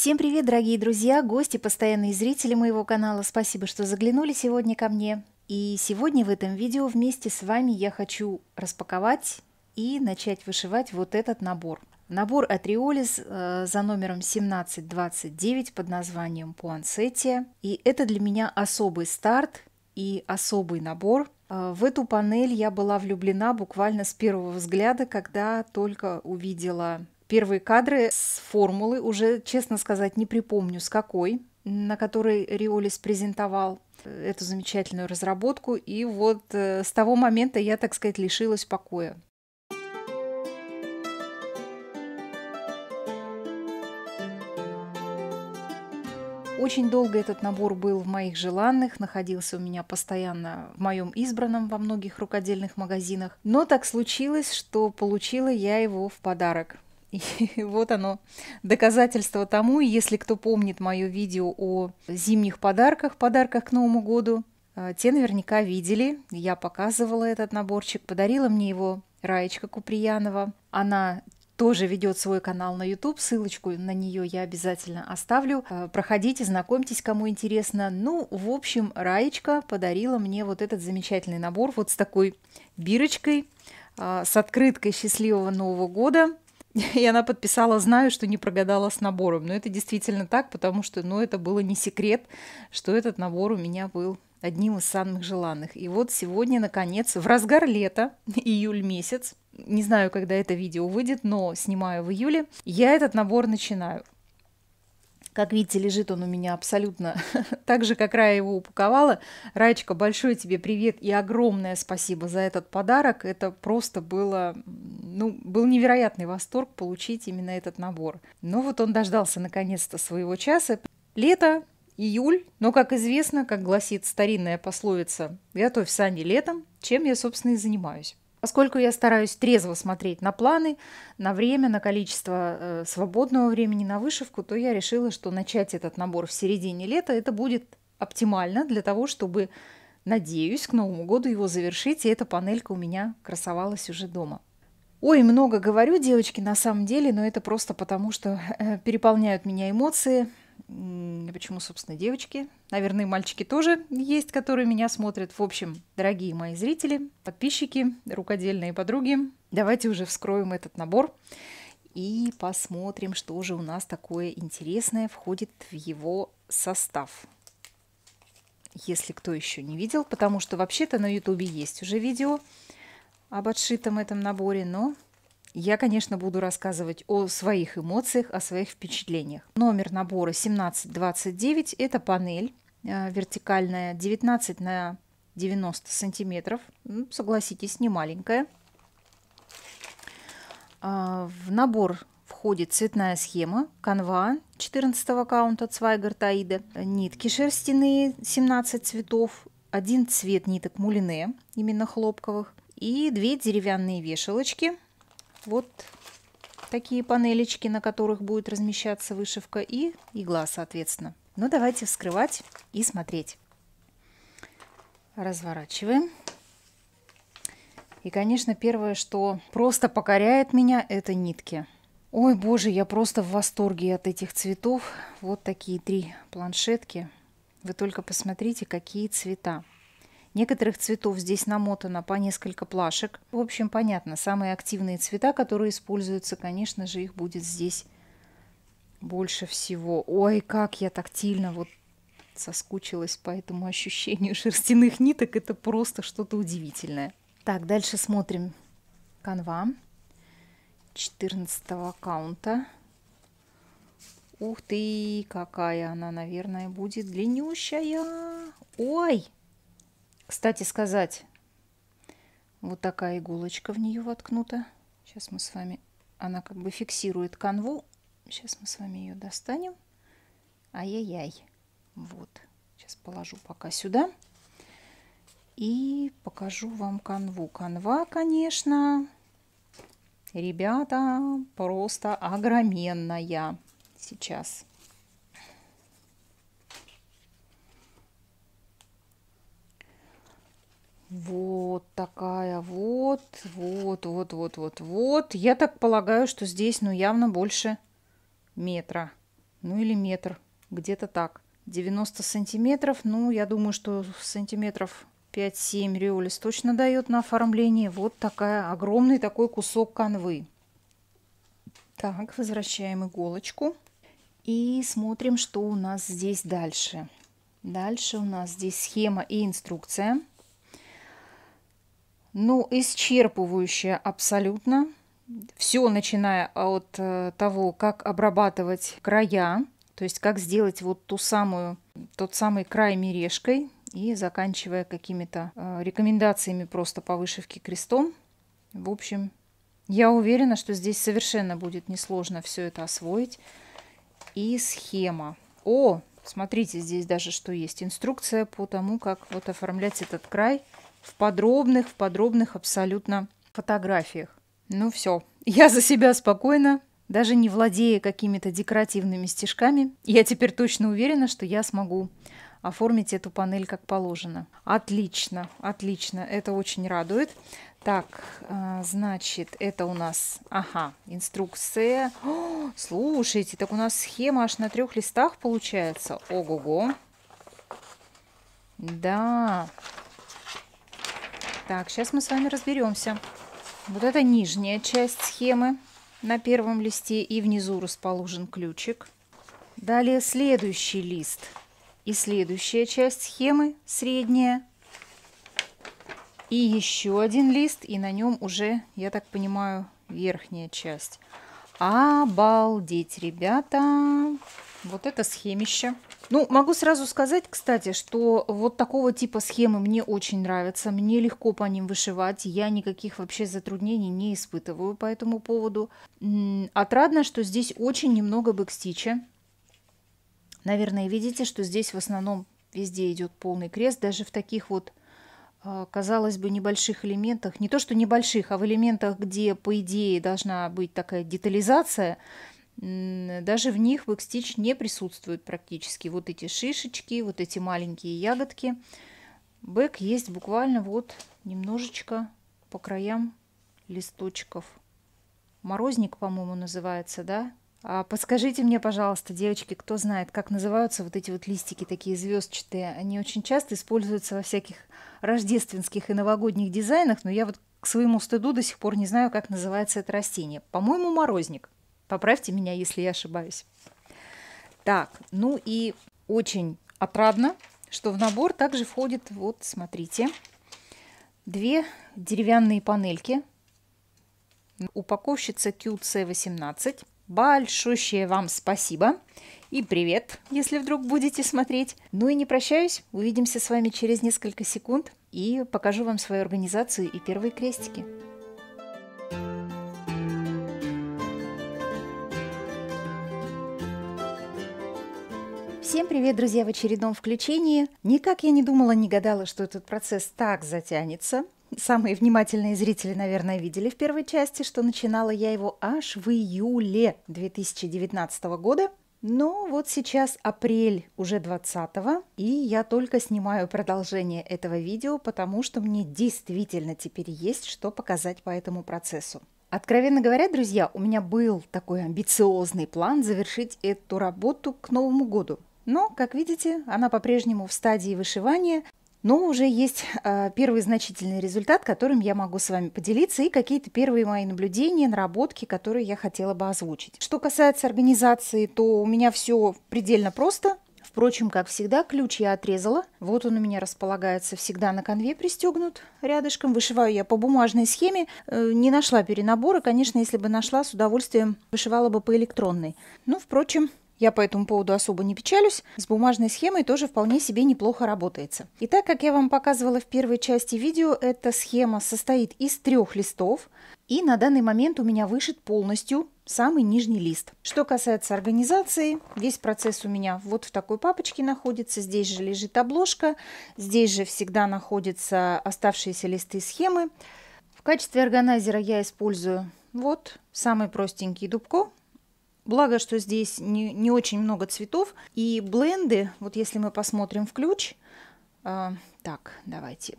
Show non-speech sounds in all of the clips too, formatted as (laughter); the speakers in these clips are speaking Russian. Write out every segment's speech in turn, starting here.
Всем привет, дорогие друзья, гости, постоянные зрители моего канала. Спасибо, что заглянули сегодня ко мне. И сегодня в этом видео вместе с вами я хочу распаковать и начать вышивать вот этот набор. Набор Атриолис э, за номером 1729 под названием Пуансетия. И это для меня особый старт и особый набор. Э, в эту панель я была влюблена буквально с первого взгляда, когда только увидела первые кадры с формулы, уже, честно сказать, не припомню, с какой, на которой Риолис презентовал э, эту замечательную разработку. И вот э, с того момента я, так сказать, лишилась покоя. Очень долго этот набор был в моих желанных, находился у меня постоянно в моем избранном во многих рукодельных магазинах. Но так случилось, что получила я его в подарок и (laughs) вот оно, доказательство тому. Если кто помнит мое видео о зимних подарках, подарках к Новому году, э, те наверняка видели. Я показывала этот наборчик, подарила мне его Раечка Куприянова. Она тоже ведет свой канал на YouTube, ссылочку на нее я обязательно оставлю. Э, проходите, знакомьтесь, кому интересно. Ну, в общем, Раечка подарила мне вот этот замечательный набор вот с такой бирочкой, э, с открыткой счастливого Нового года. (laughs) И она подписала, знаю, что не прогадала с набором. Но это действительно так, потому что ну, это было не секрет, что этот набор у меня был одним из самых желанных. И вот сегодня, наконец, в разгар лета, (laughs) июль месяц, не знаю, когда это видео выйдет, но снимаю в июле, я этот набор начинаю. Как видите, лежит он у меня абсолютно (laughs) так же, как Рая его упаковала. Раечка, большой тебе привет и огромное спасибо за этот подарок. Это просто было ну, был невероятный восторг получить именно этот набор. Но вот он дождался наконец-то своего часа. Лето, июль, но, как известно, как гласит старинная пословица, «Готовь сани летом», чем я, собственно, и занимаюсь. Поскольку я стараюсь трезво смотреть на планы, на время, на количество э, свободного времени, на вышивку, то я решила, что начать этот набор в середине лета это будет оптимально для того, чтобы, надеюсь, к Новому году его завершить, и эта панелька у меня красовалась уже дома. Ой, много говорю, девочки, на самом деле, но это просто потому, что э, переполняют меня эмоции. Почему, собственно, девочки? Наверное, мальчики тоже есть, которые меня смотрят. В общем, дорогие мои зрители, подписчики, рукодельные подруги, давайте уже вскроем этот набор и посмотрим, что же у нас такое интересное входит в его состав если кто еще не видел, потому что вообще-то на ютубе есть уже видео об отшитом этом наборе, но я, конечно, буду рассказывать о своих эмоциях, о своих впечатлениях. Номер набора 1729 – это панель э, вертикальная 19 на 90 сантиметров. Ну, согласитесь, не маленькая. А, в набор входит цветная схема, канва 14 каунта Цвайгартаида, нитки шерстяные 17 цветов, один цвет ниток мулине, именно хлопковых, и две деревянные вешалочки. Вот такие панелечки, на которых будет размещаться вышивка и игла, соответственно. Ну, давайте вскрывать и смотреть. Разворачиваем. И, конечно, первое, что просто покоряет меня, это нитки. Ой, боже, я просто в восторге от этих цветов. Вот такие три планшетки. Вы только посмотрите, какие цвета. Некоторых цветов здесь намотано по несколько плашек. В общем, понятно, самые активные цвета, которые используются, конечно же, их будет здесь больше всего. Ой, как я тактильно вот соскучилась по этому ощущению шерстяных ниток. Это просто что-то удивительное. Так, дальше смотрим канва 14 аккаунта. Ух ты, какая она, наверное, будет длиннющая. Ой, кстати сказать, вот такая иголочка в нее воткнута. Сейчас мы с вами, она как бы фиксирует канву. Сейчас мы с вами ее достанем. Ай-яй-яй. Вот. Сейчас положу пока сюда. И покажу вам канву. Канва, конечно, ребята, просто огроменная сейчас. Вот такая вот, вот, вот, вот, вот, вот. Я так полагаю, что здесь, ну, явно больше метра. Ну, или метр, где-то так. 90 сантиметров, ну, я думаю, что сантиметров 5-7 риолис точно дает на оформление. Вот такая, огромный такой кусок канвы. Так, возвращаем иголочку и смотрим, что у нас здесь дальше. Дальше у нас здесь схема и инструкция ну, исчерпывающая абсолютно. Все, начиная от э, того, как обрабатывать края, то есть как сделать вот ту самую, тот самый край мережкой и заканчивая какими-то э, рекомендациями просто по вышивке крестом. В общем, я уверена, что здесь совершенно будет несложно все это освоить. И схема. О, смотрите, здесь даже что есть. Инструкция по тому, как вот оформлять этот край – в подробных, в подробных абсолютно фотографиях. Ну все, я за себя спокойно, даже не владея какими-то декоративными стежками, я теперь точно уверена, что я смогу оформить эту панель как положено. Отлично, отлично, это очень радует. Так, а, значит, это у нас, ага, инструкция. О, слушайте, так у нас схема аж на трех листах получается. Ого-го. Да, так, сейчас мы с вами разберемся. Вот это нижняя часть схемы. На первом листе и внизу расположен ключик. Далее следующий лист. И следующая часть схемы, средняя. И еще один лист, и на нем уже, я так понимаю, верхняя часть. Обалдеть, ребята! Вот это схемище. Ну, могу сразу сказать, кстати, что вот такого типа схемы мне очень нравятся, мне легко по ним вышивать, я никаких вообще затруднений не испытываю по этому поводу. Отрадно, что здесь очень немного бэкстича. Наверное, видите, что здесь в основном везде идет полный крест, даже в таких вот а, казалось бы, небольших элементах, не то что небольших, а в элементах, где, по идее, должна быть такая детализация – даже в них в не присутствует практически вот эти шишечки, вот эти маленькие ягодки. Бэк есть буквально вот немножечко по краям листочков. Морозник, по-моему, называется, да? А подскажите мне, пожалуйста, девочки, кто знает, как называются вот эти вот листики такие звездчатые? Они очень часто используются во всяких рождественских и новогодних дизайнах, но я вот к своему стыду до сих пор не знаю, как называется это растение. По-моему, морозник – Поправьте меня, если я ошибаюсь. Так, ну и очень отрадно, что в набор также входит, вот смотрите, две деревянные панельки. Упаковщица QC18. Большущее вам спасибо и привет, если вдруг будете смотреть. Ну и не прощаюсь, увидимся с вами через несколько секунд и покажу вам свою организацию и первые крестики. Всем привет, друзья, в очередном включении. Никак я не думала, не гадала, что этот процесс так затянется. Самые внимательные зрители, наверное, видели в первой части, что начинала я его аж в июле 2019 года. Но вот сейчас апрель уже 20 и я только снимаю продолжение этого видео, потому что мне действительно теперь есть что показать по этому процессу. Откровенно говоря, друзья, у меня был такой амбициозный план завершить эту работу к Новому году. Но, как видите, она по-прежнему в стадии вышивания, но уже есть э, первый значительный результат, которым я могу с вами поделиться, и какие-то первые мои наблюдения, наработки, которые я хотела бы озвучить. Что касается организации, то у меня все предельно просто. Впрочем, как всегда, ключ я отрезала. Вот он у меня располагается всегда на конве пристегнут рядышком. Вышиваю я по бумажной схеме. Э, не нашла перенабора. Конечно, если бы нашла, с удовольствием вышивала бы по электронной. Ну, впрочем, я по этому поводу особо не печалюсь. С бумажной схемой тоже вполне себе неплохо работается. И так, как я вам показывала в первой части видео, эта схема состоит из трех листов. И на данный момент у меня вышит полностью самый нижний лист. Что касается организации, весь процесс у меня вот в такой папочке находится. Здесь же лежит обложка, здесь же всегда находятся оставшиеся листы схемы. В качестве органайзера я использую вот самый простенький дубко, Благо, что здесь не, не очень много цветов. И бленды, вот если мы посмотрим в ключ, э, так, давайте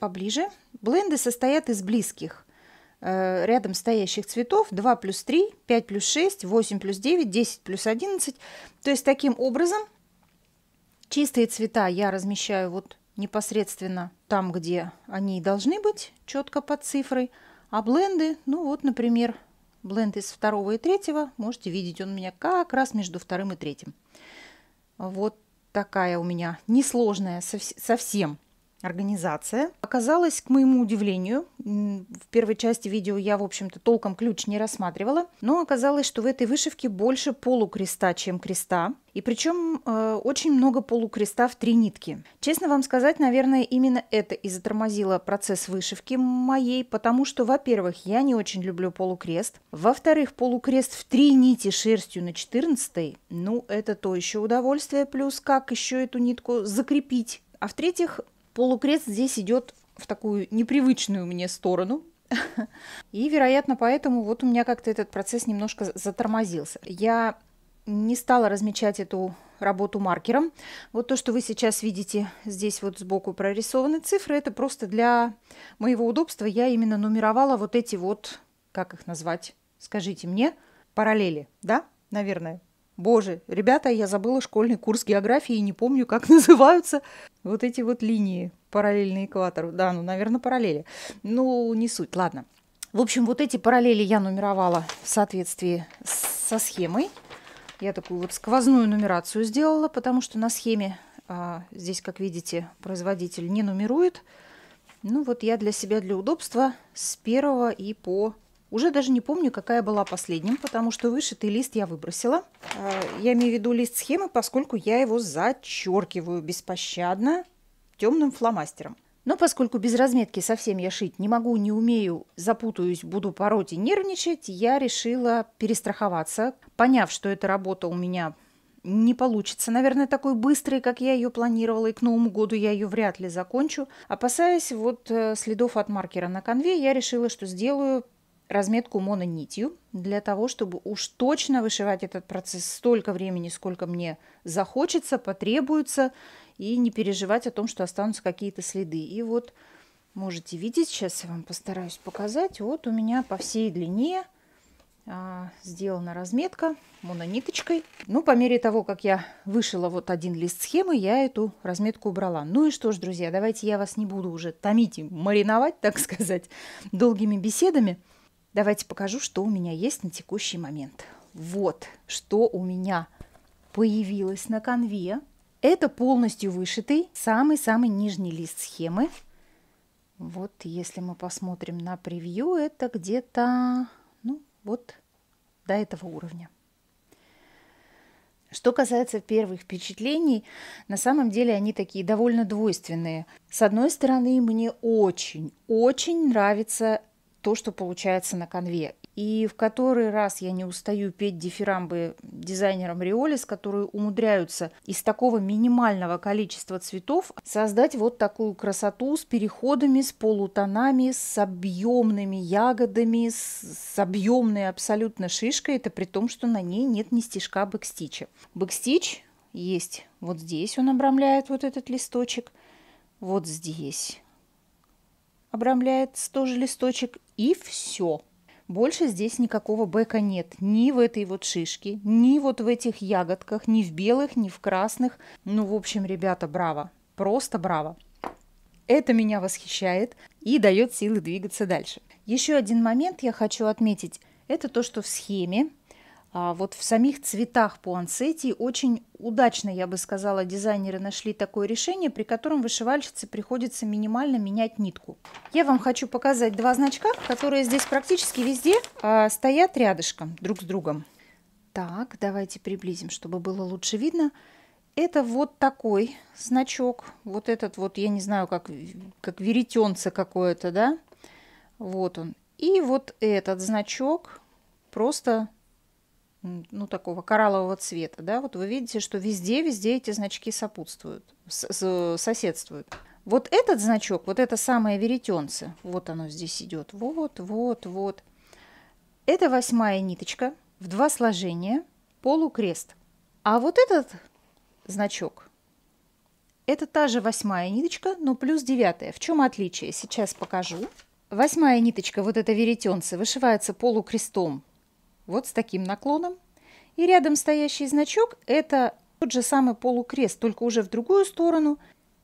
поближе. Бленды состоят из близких э, рядом стоящих цветов 2 плюс 3, 5 плюс 6, 8 плюс 9, 10 плюс 11. То есть таким образом чистые цвета я размещаю вот непосредственно там, где они должны быть, четко под цифрой. А бленды, ну вот, например, Бленд из второго и третьего, можете видеть, он у меня как раз между вторым и третьим. Вот такая у меня несложная совсем организация. Оказалось, к моему удивлению, в первой части видео я, в общем-то, толком ключ не рассматривала, но оказалось, что в этой вышивке больше полукреста, чем креста. И причем э, очень много полукреста в три нитки. Честно вам сказать, наверное, именно это и затормозило процесс вышивки моей, потому что, во-первых, я не очень люблю полукрест. Во-вторых, полукрест в три нити шерстью на 14 ну, это то еще удовольствие, плюс как еще эту нитку закрепить. А в-третьих, Полукрест здесь идет в такую непривычную мне сторону. (laughs) И, вероятно, поэтому вот у меня как-то этот процесс немножко затормозился. Я не стала размечать эту работу маркером. Вот то, что вы сейчас видите здесь вот сбоку прорисованы цифры, это просто для моего удобства. Я именно нумеровала вот эти вот, как их назвать, скажите мне, параллели, да, наверное? Боже, ребята, я забыла школьный курс географии и не помню, как (laughs) называются вот эти вот линии параллельные экватору. Да, ну, наверное, параллели. Ну, не суть, ладно. В общем, вот эти параллели я нумеровала в соответствии со схемой. Я такую вот сквозную нумерацию сделала, потому что на схеме а, здесь, как видите, производитель не нумерует. Ну вот я для себя, для удобства с первого и по уже даже не помню, какая была последним, потому что вышитый лист я выбросила. Э, я имею в виду лист схемы, поскольку я его зачеркиваю беспощадно темным фломастером. Но поскольку без разметки совсем я шить не могу, не умею, запутаюсь, буду пороть и нервничать, я решила перестраховаться, поняв, что эта работа у меня не получится, наверное, такой быстрой, как я ее планировала, и к Новому году я ее вряд ли закончу. Опасаясь вот э, следов от маркера на конве, я решила, что сделаю разметку мононитью для того, чтобы уж точно вышивать этот процесс столько времени, сколько мне захочется, потребуется, и не переживать о том, что останутся какие-то следы. И вот можете видеть, сейчас я вам постараюсь показать, вот у меня по всей длине а, сделана разметка монониточкой. Ну, по мере того, как я вышила вот один лист схемы, я эту разметку убрала. Ну и что ж, друзья, давайте я вас не буду уже томить и мариновать, так сказать, долгими беседами. Давайте покажу, что у меня есть на текущий момент. Вот, что у меня появилось на конве. Это полностью вышитый, самый-самый нижний лист схемы. Вот, если мы посмотрим на превью, это где-то, ну, вот до этого уровня. Что касается первых впечатлений, на самом деле они такие довольно двойственные. С одной стороны, мне очень-очень нравится то, что получается на конве. И в который раз я не устаю петь дифирамбы дизайнерам Риолис, которые умудряются из такого минимального количества цветов создать вот такую красоту с переходами, с полутонами, с объемными ягодами, с, объемной абсолютно шишкой. Это при том, что на ней нет ни стежка бэкстича. Бэкстич есть вот здесь, он обрамляет вот этот листочек, вот здесь обрамляет тоже листочек, и все. Больше здесь никакого бэка нет, ни в этой вот шишке, ни вот в этих ягодках, ни в белых, ни в красных. Ну, в общем, ребята, браво, просто браво. Это меня восхищает и дает силы двигаться дальше. Еще один момент я хочу отметить. Это то, что в схеме а, вот в самих цветах пуансетти очень удачно, я бы сказала, дизайнеры нашли такое решение, при котором вышивальщице приходится минимально менять нитку. Я вам хочу показать два значка, которые здесь практически везде а, стоят рядышком друг с другом. Так, давайте приблизим, чтобы было лучше видно. Это вот такой значок, вот этот вот, я не знаю, как, как веретенце какое-то, да? Вот он. И вот этот значок просто ну, такого кораллового цвета, да, вот вы видите, что везде-везде эти значки сопутствуют, соседствуют. Вот этот значок, вот это самое веретенце, вот оно здесь идет, вот, вот, вот. Это восьмая ниточка в два сложения, полукрест. А вот этот значок, это та же восьмая ниточка, но плюс девятая. В чем отличие? Сейчас покажу. Восьмая ниточка, вот это веретенце, вышивается полукрестом вот с таким наклоном. И рядом стоящий значок – это тот же самый полукрест, только уже в другую сторону.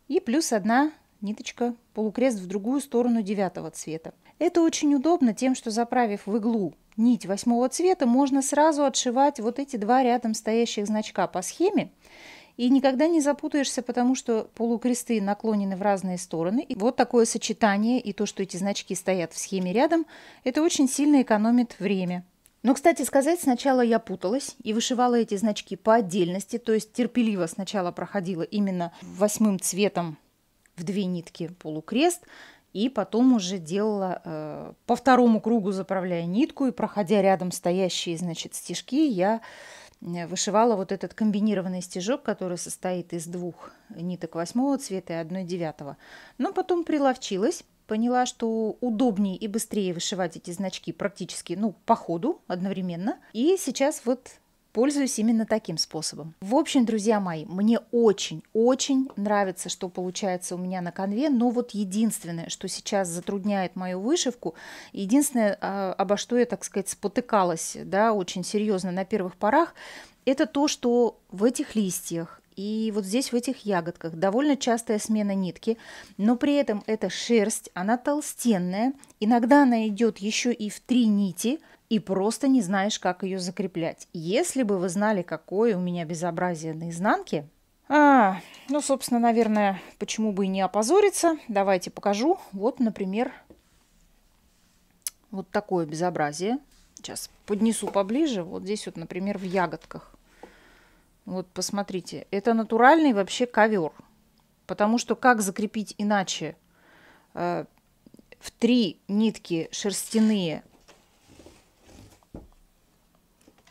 И плюс одна ниточка полукрест в другую сторону девятого цвета. Это очень удобно тем, что заправив в иглу нить восьмого цвета, можно сразу отшивать вот эти два рядом стоящих значка по схеме. И никогда не запутаешься, потому что полукресты наклонены в разные стороны. И вот такое сочетание и то, что эти значки стоят в схеме рядом, это очень сильно экономит время. Но, ну, кстати сказать, сначала я путалась и вышивала эти значки по отдельности, то есть терпеливо сначала проходила именно восьмым цветом в две нитки полукрест, и потом уже делала э, по второму кругу, заправляя нитку, и проходя рядом стоящие, значит, стежки, я э, вышивала вот этот комбинированный стежок, который состоит из двух ниток восьмого цвета и одной девятого. Но потом приловчилась поняла, что удобнее и быстрее вышивать эти значки практически, ну, по ходу одновременно. И сейчас вот пользуюсь именно таким способом. В общем, друзья мои, мне очень-очень нравится, что получается у меня на конве, но вот единственное, что сейчас затрудняет мою вышивку, единственное, а, обо что я, так сказать, спотыкалась, да, очень серьезно на первых порах, это то, что в этих листьях и вот здесь в этих ягодках довольно частая смена нитки, но при этом эта шерсть, она толстенная, иногда она идет еще и в три нити, и просто не знаешь, как ее закреплять. Если бы вы знали, какое у меня безобразие на изнанке, а, ну, собственно, наверное, почему бы и не опозориться. Давайте покажу. Вот, например, вот такое безобразие. Сейчас поднесу поближе. Вот здесь вот, например, в ягодках. Вот посмотрите, это натуральный вообще ковер. Потому что как закрепить иначе э, в три нитки шерстяные?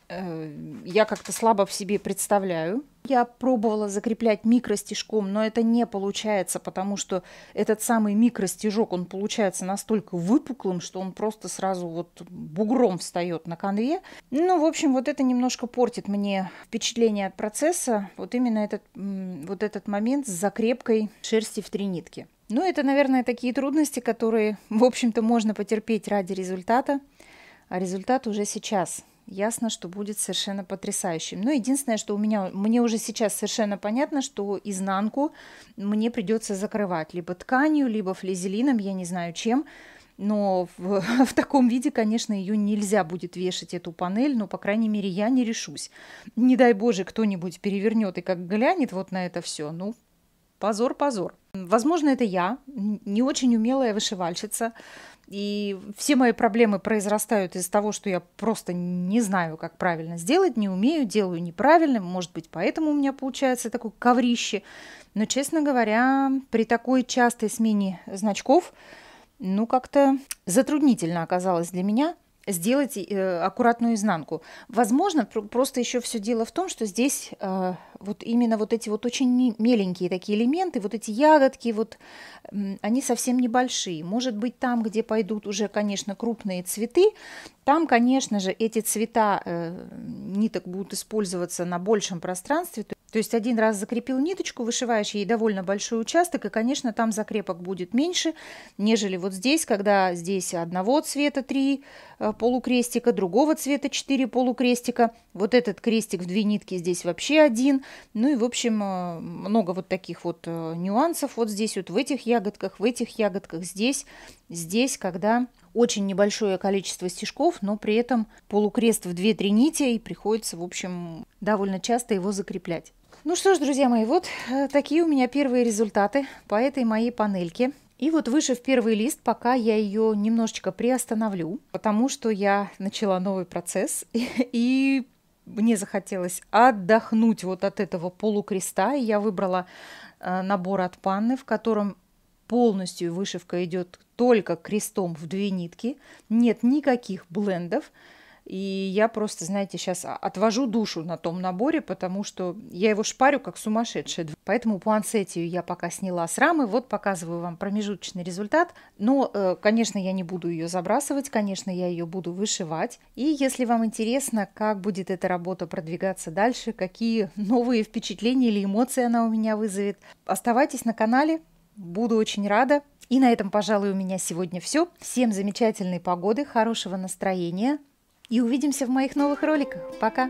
Э, я как-то слабо в себе представляю. Я пробовала закреплять микростежком, но это не получается, потому что этот самый микростежок, он получается настолько выпуклым, что он просто сразу вот бугром встает на конве. Ну, в общем, вот это немножко портит мне впечатление от процесса, вот именно этот, вот этот момент с закрепкой шерсти в три нитки. Ну, это, наверное, такие трудности, которые, в общем-то, можно потерпеть ради результата, а результат уже сейчас – ясно, что будет совершенно потрясающим. Но единственное, что у меня, мне уже сейчас совершенно понятно, что изнанку мне придется закрывать либо тканью, либо флизелином, я не знаю чем. Но в, (laughs) в таком виде, конечно, ее нельзя будет вешать, эту панель, но, по крайней мере, я не решусь. Не дай боже, кто-нибудь перевернет и как глянет вот на это все. Ну, позор, позор. Возможно, это я, не очень умелая вышивальщица, и все мои проблемы произрастают из того, что я просто не знаю, как правильно сделать, не умею, делаю неправильно. Может быть, поэтому у меня получается такое коврище. Но, честно говоря, при такой частой смене значков, ну, как-то затруднительно оказалось для меня сделать э, аккуратную изнанку. Возможно, пр- просто еще все дело в том, что здесь э, вот именно вот эти вот очень меленькие такие элементы, вот эти ягодки, вот э, они совсем небольшие. Может быть, там, где пойдут уже, конечно, крупные цветы, там, конечно же, эти цвета э, ниток будут использоваться на большем пространстве. То есть один раз закрепил ниточку, вышиваешь ей довольно большой участок, и, конечно, там закрепок будет меньше, нежели вот здесь, когда здесь одного цвета три э, полукрестика, другого цвета 4 полукрестика. Вот этот крестик в две нитки здесь вообще один. Ну и, в общем, э, много вот таких вот э, нюансов вот здесь вот в этих ягодках, в этих ягодках, здесь, здесь, когда очень небольшое количество стежков, но при этом полукрест в 2-3 нити, и приходится, в общем, довольно часто его закреплять. Ну что ж, друзья мои, вот э, такие у меня первые результаты по этой моей панельке. И вот выше в первый лист, пока я ее немножечко приостановлю, потому что я начала новый процесс, (laughs) и мне захотелось отдохнуть вот от этого полукреста, и я выбрала э, набор от Панны, в котором полностью вышивка идет только крестом в две нитки, нет никаких блендов, и я просто, знаете, сейчас отвожу душу на том наборе, потому что я его шпарю как сумасшедшая. Поэтому пуансетию я пока сняла с рамы. Вот показываю вам промежуточный результат. Но, э, конечно, я не буду ее забрасывать, конечно, я ее буду вышивать. И если вам интересно, как будет эта работа продвигаться дальше, какие новые впечатления или эмоции она у меня вызовет, оставайтесь на канале. Буду очень рада. И на этом, пожалуй, у меня сегодня все. Всем замечательной погоды, хорошего настроения. И увидимся в моих новых роликах. Пока!